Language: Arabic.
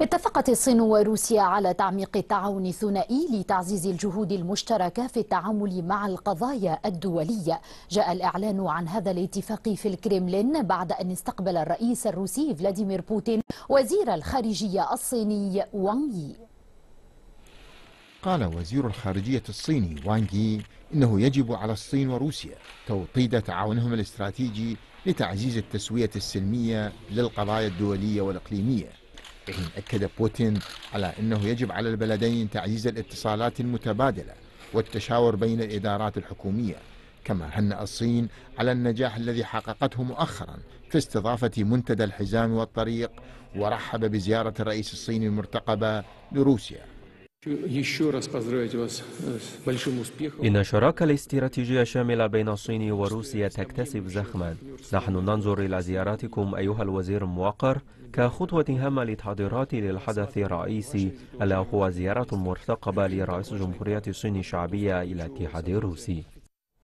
اتفقت الصين وروسيا على تعميق التعاون الثنائي لتعزيز الجهود المشتركه في التعامل مع القضايا الدوليه جاء الاعلان عن هذا الاتفاق في الكريملين بعد ان استقبل الرئيس الروسي فلاديمير بوتين وزير الخارجيه الصيني وانغ يي قال وزير الخارجيه الصيني وانغ يي انه يجب على الصين وروسيا توطيد تعاونهم الاستراتيجي لتعزيز التسويه السلميه للقضايا الدوليه والاقليميه حين أكد بوتين على أنه يجب على البلدين تعزيز الاتصالات المتبادلة والتشاور بين الإدارات الحكومية كما هنأ الصين على النجاح الذي حققته مؤخرا في استضافة منتدى الحزام والطريق ورحب بزيارة الرئيس الصيني المرتقبة لروسيا Э, إن الشراكة الاستراتيجية الشاملة بين الصين وروسيا تكتسب زخما نحن ننظر إلى زيارتكم أيها الوزير الموقر كخطوة هامة للتحضيرات للحدث الرئيسي ألا هو زيارة مرتقبة لرئيس جمهورية الصين الشعبية إلى الاتحاد الروسي